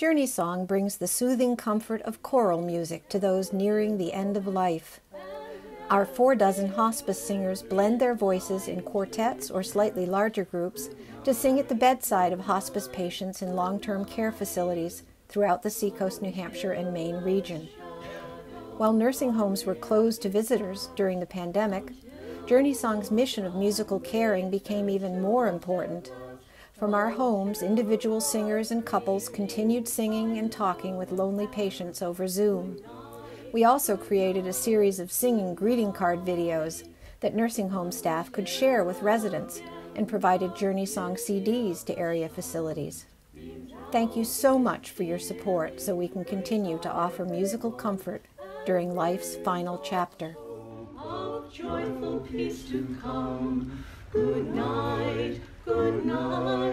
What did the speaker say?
Journey Song brings the soothing comfort of choral music to those nearing the end of life. Our four dozen hospice singers blend their voices in quartets or slightly larger groups to sing at the bedside of hospice patients in long term care facilities throughout the Seacoast, New Hampshire, and Maine region. While nursing homes were closed to visitors during the pandemic, Journey Song's mission of musical caring became even more important. From our homes, individual singers and couples continued singing and talking with lonely patients over Zoom. We also created a series of singing greeting card videos that nursing home staff could share with residents and provided Journey Song CDs to area facilities. Thank you so much for your support so we can continue to offer musical comfort during life's final chapter. joyful peace to come. Good night, good night.